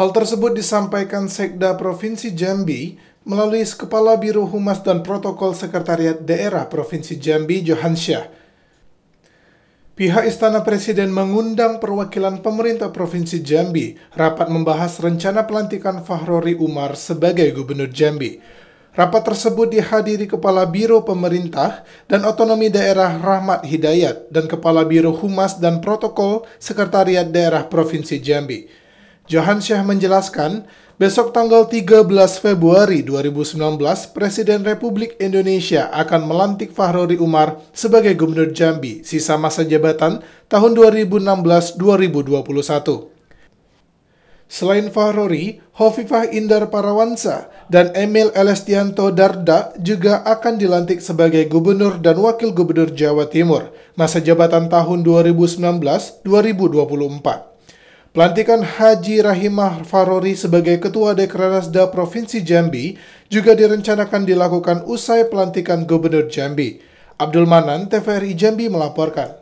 Hal tersebut disampaikan Sekda Provinsi Jambi melalui Kepala Biro Humas dan Protokol Sekretariat Daerah Provinsi Jambi, Johansyah. Pihak Istana Presiden mengundang perwakilan pemerintah Provinsi Jambi rapat membahas rencana pelantikan Fahrori Umar sebagai Gubernur Jambi. Rapat tersebut dihadiri Kepala Biro Pemerintah dan Otonomi Daerah Rahmat Hidayat dan Kepala Biro Humas dan Protokol Sekretariat Daerah Provinsi Jambi. Johan Syah menjelaskan, besok tanggal 13 Februari 2019, Presiden Republik Indonesia akan melantik Fahrori Umar sebagai Gubernur Jambi sisa masa jabatan tahun 2016-2021. Selain Fahrori, Hovifah Indar Parawansa dan Emil Elestianto Darda juga akan dilantik sebagai Gubernur dan Wakil Gubernur Jawa Timur masa jabatan tahun 2019-2024. Pelantikan Haji Rahimah Farori sebagai Ketua Dekranasda Provinsi Jambi juga direncanakan dilakukan usai pelantikan Gubernur Jambi. Abdul Manan, TVRI Jambi melaporkan.